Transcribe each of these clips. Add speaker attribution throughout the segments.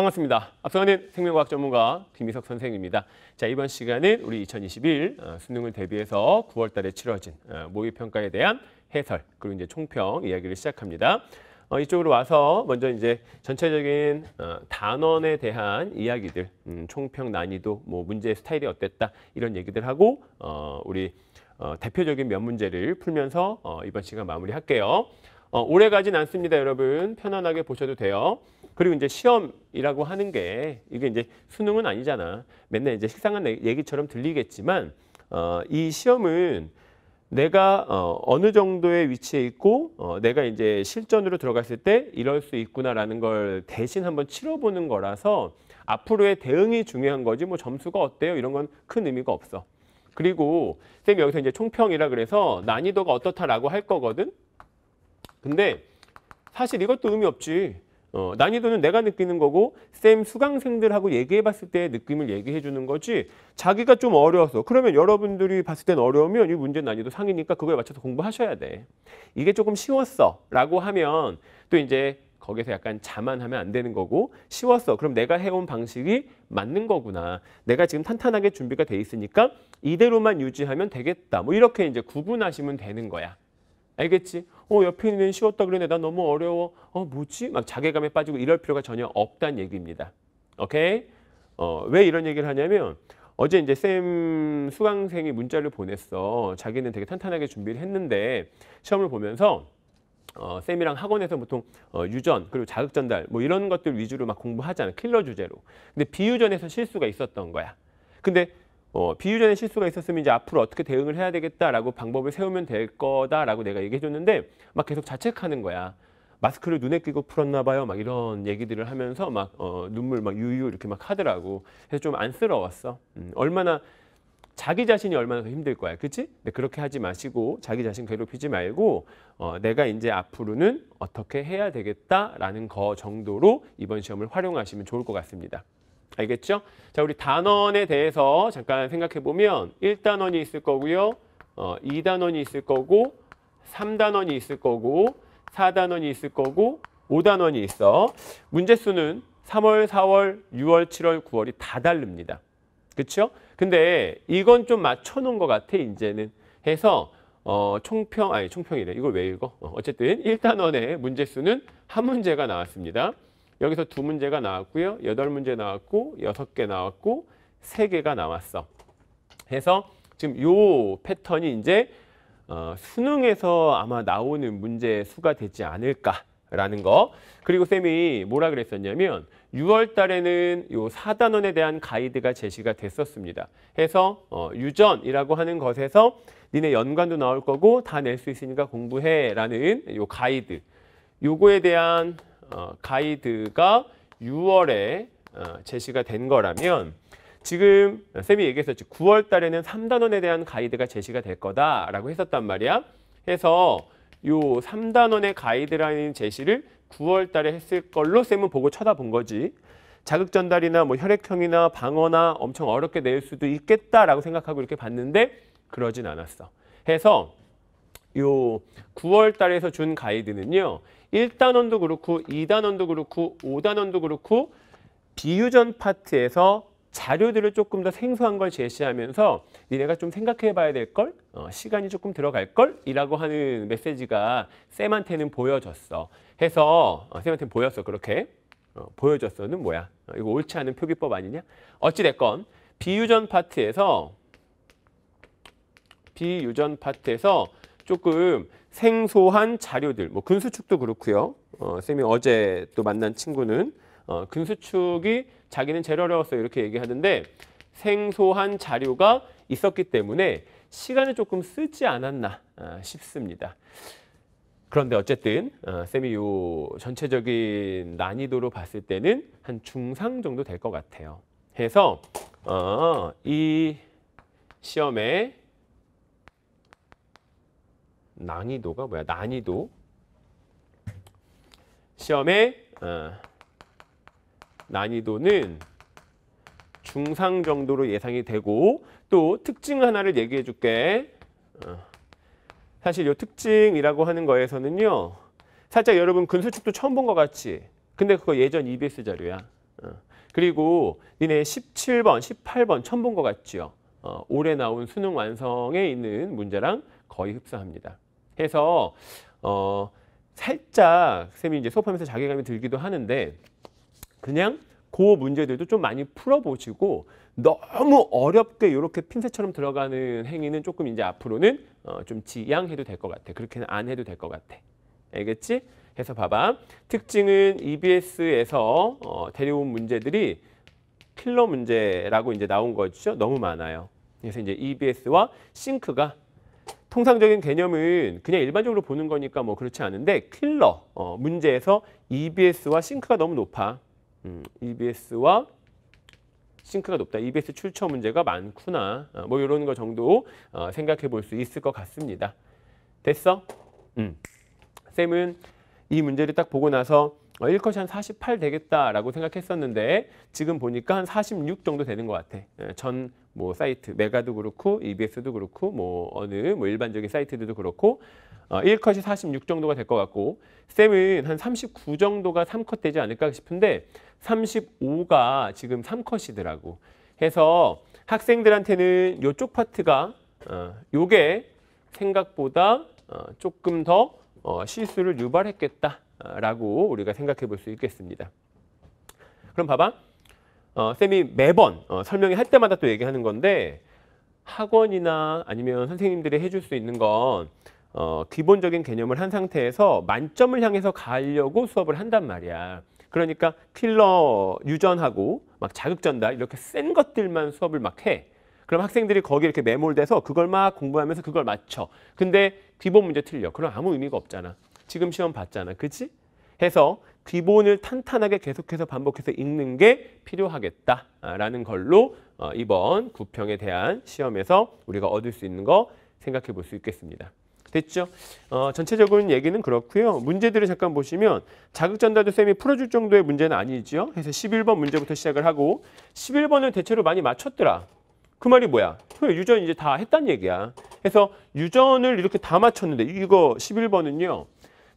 Speaker 1: 반갑습니다. 앞서가는 생명과학 전문가 김희석 선생입니다. 자 이번 시간은 우리 2021 어, 수능을 대비해서 9월 달에 치러진 어, 모의평가에 대한 해설 그리고 이제 총평 이야기를 시작합니다. 어, 이쪽으로 와서 먼저 이제 전체적인 어, 단원에 대한 이야기들, 음, 총평 난이도, 뭐 문제 스타일이 어땠다 이런 얘기들 하고 어, 우리 어, 대표적인 몇 문제를 풀면서 어, 이번 시간 마무리할게요. 어, 오래 가진 않습니다, 여러분. 편안하게 보셔도 돼요. 그리고 이제 시험이라고 하는 게 이게 이제 수능은 아니잖아. 맨날 이제 식상한 얘기처럼 들리겠지만 어, 이 시험은 내가 어, 어느 정도의 위치에 있고 어, 내가 이제 실전으로 들어갔을 때 이럴 수 있구나라는 걸 대신 한번 치러보는 거라서 앞으로의 대응이 중요한 거지 뭐 점수가 어때요 이런 건 큰 의미가 없어. 그리고 쌤 여기서 이제 총평이라 그래서 난이도가 어떻다라고 할 거거든. 근데 사실 이것도 의미 없지. 어, 난이도는 내가 느끼는 거고 쌤 수강생들하고 얘기해봤을 때 느낌을 얘기해주는 거지 자기가 좀 어려워서 그러면 여러분들이 봤을 땐 어려우면 이 문제 난이도 상이니까 그거에 맞춰서 공부하셔야 돼 이게 조금 쉬웠어 라고 하면 또 이제 거기서 약간 자만하면 안 되는 거고 쉬웠어 그럼 내가 해온 방식이 맞는 거구나 내가 지금 탄탄하게 준비가 돼 있으니까 이대로만 유지하면 되겠다 뭐 이렇게 이제 구분하시면 되는 거야 알겠지? 어, 옆에 있는 애는 쉬웠다 그러데나 너무 어려워. 어, 뭐지? 막 자괴감에 빠지고 이럴 필요가 전혀 없다는 얘기입니다. 오케이? 어, 왜 이런 얘기를 하냐면 어제 이제 쌤 수강생이 문자를 보냈어. 자기는 되게 탄탄하게 준비를 했는데 시험을 보면서 어, 쌤이랑 학원에서 보통 어, 유전 그리고 자극 전달 뭐 이런 것들 위주로 막 공부하잖아 킬러 주제로 근데 비유전에서 실수가 있었던 거야 근데 어, 비유전의 실수가 있었으면 이제 앞으로 어떻게 대응을 해야 되겠다라고 방법을 세우면 될 거다라고 내가 얘기해 줬는데 막 계속 자책하는 거야. 마스크를 눈에 끼고 풀었나 봐요. 막 이런 얘기들을 하면서 막 어, 눈물 막 유유 이렇게 막 하더라고. 그래서 좀 안쓰러웠어. 음, 얼마나 자기 자신이 얼마나 더 힘들 거야. 그치? 네, 그렇게 하지 마시고 자기 자신 괴롭히지 말고 어, 내가 이제 앞으로는 어떻게 해야 되겠다라는 거 정도로 이번 시험을 활용하시면 좋을 것 같습니다. 알겠죠? 자, 우리 단원에 대해서 잠깐 생각해 보면 1단원이 있을 거고요. 어, 2단원이 있을 거고 3단원이 있을 거고 4단원이 있을 거고 5단원이 있어. 문제수는 3월, 4월, 6월, 7월, 9월이 다 다릅니다. 그렇죠? 근데 이건 좀 맞춰 놓은 것 같아 이제는 해서 어, 총평 아니 총평이래. 이걸 왜 읽어? 어, 쨌든 1단원의 문제수는 한 문제가 나왔습니다. 여기서 두 문제가 나왔고요. 여덟 문제 나왔고 여섯 개 나왔고 세 개가 나왔어. 해서 지금 요 패턴이 이제 어, 수능에서 아마 나오는 문제 수가 되지 않을까라는 거. 그리고 쌤이 뭐라 그랬었냐면 6월 달에는 요 4단원에 대한 가이드가 제시가 됐었습니다. 해서 어, 유전이라고 하는 것에서 니네 연관도 나올 거고 다 낼 수 있으니까 공부해라는 요 가이드. 요거에 대한 어, 가이드가 6월에 어, 제시가 된 거라면 지금 쌤이 얘기했었지 9월 달에는 3단원에 대한 가이드가 제시가 될 거다라고 했었단 말이야. 해서 요 3단원의 가이드라인 제시를 9월 달에 했을 걸로 쌤은 보고 쳐다본 거지. 자극 전달이나 뭐 혈액형이나 방어나 엄청 어렵게 낼 수도 있겠다라고 생각하고 이렇게 봤는데 그러진 않았어. 해서 요 9월 달에서 준 가이드는요. 1단원도 그렇고 2단원도 그렇고 5단원도 그렇고 비유전 파트에서 자료들을 조금 더 생소한 걸 제시하면서 니네가 좀 생각해 봐야 될걸 어, 시간이 조금 들어갈 걸 이라고 하는 메시지가 쌤한테는 보여졌어 해서 어, 쌤한테는 보였어 그렇게 어, 보여줬어는 뭐야 어, 이거 옳지 않은 표기법 아니냐 어찌됐건 비유전 파트에서 비유전 파트에서 조금 생소한 자료들, 뭐 근수축도 그렇고요. 어, 쌤이 어제 또 만난 친구는 어, 근수축이 자기는 제일 어려웠어요 이렇게 얘기하는데 생소한 자료가 있었기 때문에 시간을 조금 쓰지 않았나 아, 싶습니다. 그런데 어쨌든 어, 쌤이 요 전체적인 난이도로 봤을 때는 한 중상 정도 될 것 같아요. 해서 어, 이 시험에 난이도가 뭐야? 난이도 시험의 어, 난이도는 중상 정도로 예상이 되고 또 특징 하나를 얘기해 줄게. 어, 사실 이 특징이라고 하는 거에서는요. 살짝 여러분 근수축도 처음 본 것 같이 근데 그거 예전 EBS 자료야. 어, 그리고 니네 17번, 18번 처음 본 것 같지요. 어, 올해 나온 수능 완성에 있는 문제랑 거의 흡사합니다. 해서 어 살짝 쌤이 이제 수업하면서 자괴감이 들기도 하는데 그냥 그 문제들도 좀 많이 풀어보시고 너무 어렵게 이렇게 핀셋처럼 들어가는 행위는 조금 이제 앞으로는 어, 좀 지양해도 될 것 같아. 그렇게는 안 해도 될 것 같아. 알겠지? 해서 봐봐. 특징은 EBS에서 어, 데려온 문제들이 킬러 문제라고 이제 나온 거죠. 너무 많아요. 그래서 이제 EBS와 싱크가 통상적인 개념은 그냥 일반적으로 보는 거니까 뭐 그렇지 않은데 킬러 어, 문제에서 EBS와 싱크가 너무 높아. 음, EBS와 싱크가 높다. EBS 출처 문제가 많구나. 어, 뭐 이런 거 정도 어, 생각해 볼 수 있을 것 같습니다. 됐어? 음. 쌤은 이 문제를 딱 보고 나서 어, 1컷이 한 48 되겠다라고 생각했었는데 지금 보니까 한 46 정도 되는 것 같아. 예, 전뭐 사이트 메가도 그렇고 EBS도 그렇고 뭐 어느 뭐 일반적인 사이트들도 그렇고 어, 1컷이 46 정도가 될 것 같고 쌤은 한 39 정도가 3컷 되지 않을까 싶은데 35가 지금 3컷이더라고 해서 학생들한테는 요쪽 파트가 어, 요게 생각보다 어, 조금 더 어, 실수를 유발했겠다라고 우리가 생각해 볼 수 있겠습니다. 그럼 봐봐. 어, 쌤이 매번 어, 설명회 할 때마다 또 얘기하는 건데 학원이나 아니면 선생님들이 해줄 수 있는 건 어, 기본적인 개념을 한 상태에서 만점을 향해서 가려고 수업을 한단 말이야. 그러니까 킬러 유전하고 막 자극 전달 이렇게 센 것들만 수업을 막 해. 그럼 학생들이 거기에 이렇게 매몰돼서 그걸 막 공부하면서 그걸 맞춰. 근데 기본 문제 틀려. 그럼 아무 의미가 없잖아. 지금 시험 봤잖아. 그치? 해서 기본을 탄탄하게 계속해서 반복해서 읽는 게 필요하겠다라는 걸로 어, 이번 구평에 대한 시험에서 우리가 얻을 수 있는 거 생각해 볼 수 있겠습니다. 됐죠? 어, 전체적인 얘기는 그렇고요. 문제들을 잠깐 보시면 자극전달도 쌤이 풀어줄 정도의 문제는 아니지 그래서 11번 문제부터 시작을 하고 11번을 대체로 많이 맞췄더라. 그 말이 뭐야? 유전 이제 다 했단 얘기야. 그래서 유전을 이렇게 다 맞췄는데 이거 11번은요.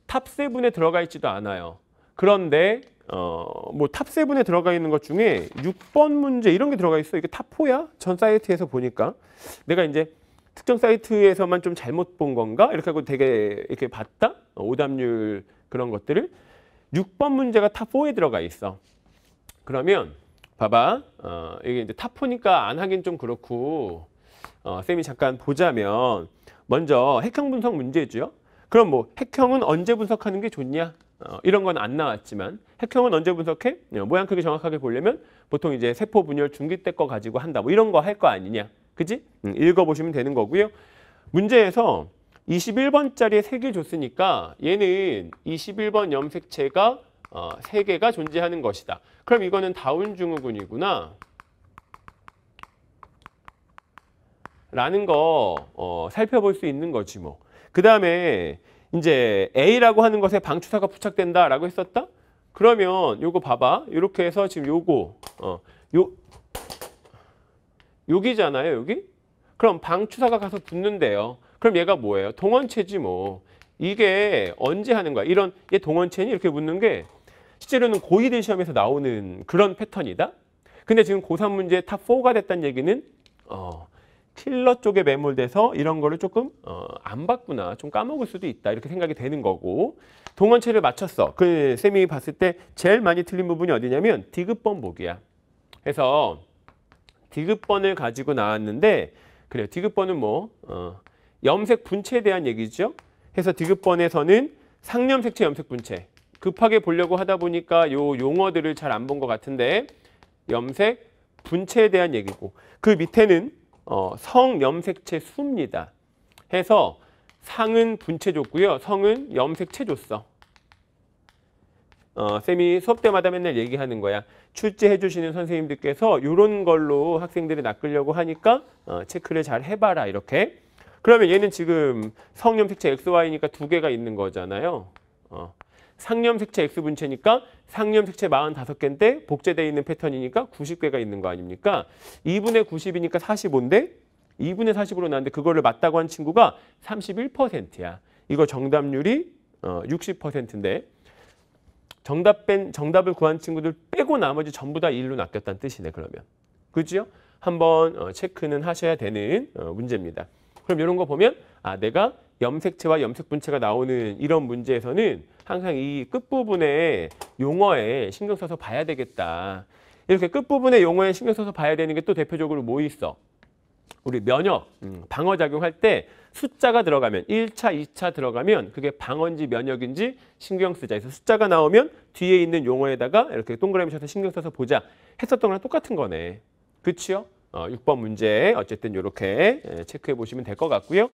Speaker 1: 탑세븐에 들어가 있지도 않아요. 그런데 어뭐 탑세븐에 들어가 있는 것 중에 6번 문제 이런 게 들어가 있어. 이게 탑포야전 사이트에서 보니까 내가 이제 특정 사이트에서만 좀 잘못 본 건가? 이렇게 하고 되게 이렇게 봤다? 어, 오답률 그런 것들을 6번 문제가 탑4에 들어가 있어. 그러면 봐봐. 어, 이게 이제 탑포니까안 하긴 좀 그렇고 어, 쌤이 잠깐 보자면 먼저 핵형 분석 문제죠. 그럼 뭐 핵형은 언제 분석하는 게 좋냐? 어, 이런 건 안 나왔지만 핵형은 언제 분석해? 어, 모양 크기 정확하게 보려면 보통 이제 세포 분열 중기 때 거 가지고 한다. 뭐 이런 거 할 거 아니냐? 그지? 음, 읽어보시면 되는 거고요. 문제에서 21번짜리에 색이 줬으니까 얘는 21번 염색체가 어, 3개가 존재하는 것이다. 그럼 이거는 다운 증후군이구나. 라는 거 어, 살펴볼 수 있는 거지 뭐. 그 다음에 이제 A라고 하는 것에 방추사가 부착된다라고 했었다? 그러면 요거 봐봐. 이렇게 해서 지금 요거 어, 요요기잖아요 여기? 그럼 방추사가 가서 붙는데요. 그럼 얘가 뭐예요? 동원체지 뭐. 이게 언제 하는 거야? 이런 얘 동원체니 이렇게 묻는 게 실제로는 고2대 시험에서 나오는 그런 패턴이다. 근데 지금 고3 문제 탑4가 됐다는 얘기는 어, 킬러 쪽에 매몰돼서 이런 거를 조금 어, 안 봤구나 좀 까먹을 수도 있다 이렇게 생각이 되는 거고 동원체를 맞췄어 그 쌤이 봤을 때 제일 많이 틀린 부분이 어디냐면 디귿번 보기야 그래서 디귿번을 가지고 나왔는데 그래요 디귿번은 뭐 어, 염색 분체에 대한 얘기죠 해서 디귿번에서는 상염색체 염색 분체 급하게 보려고 하다 보니까 요 용어들을 잘 안 본 것 같은데 염색 분체에 대한 얘기고 그 밑에는 어, 성염색체 수입니다. 해서 상은 분체줬고요. 성은 염색체줬어. 어, 쌤이 수업 때마다 맨날 얘기하는 거야. 출제해 주시는 선생님들께서 이런 걸로 학생들이 낚으려고 하니까 어, 체크를 잘 해봐라 이렇게. 그러면 얘는 지금 성염색체 XY니까 두 개가 있는 거잖아요. 어. 상염 색채 X분체니까 상염 색채 45개인데 복제되어 있는 패턴이니까 90개가 있는 거 아닙니까? 2분의 90이니까 45인데 2분의 40으로 나왔는데 그거를 맞다고 한 친구가 31%야. 이거 정답률이 60%인데 정답 뺀, 정답을 구한 친구들 빼고 나머지 전부 다 1로 낚였다는 뜻이네 그러면. 그죠 한번 어, 체크는 하셔야 되는 어, 문제입니다. 그럼 이런 거 보면 아 내가 염색체와 염색분체가 나오는 이런 문제에서는 항상 이 끝부분에 용어에 신경 써서 봐야 되겠다. 이렇게 끝부분에 용어에 신경 써서 봐야 되는 게 또 대표적으로 뭐 있어? 우리 면역, 음, 방어작용할 때 숫자가 들어가면 1차, 2차 들어가면 그게 방어인지 면역인지 신경 쓰자 그래서 숫자가 나오면 뒤에 있는 용어에다가 이렇게 동그라미 쳐서 신경 써서 보자 했었던 거랑 똑같은 거네. 그치요? 어, 6번 문제 어쨌든 이렇게 예, 체크해 보시면 될 것 같고요.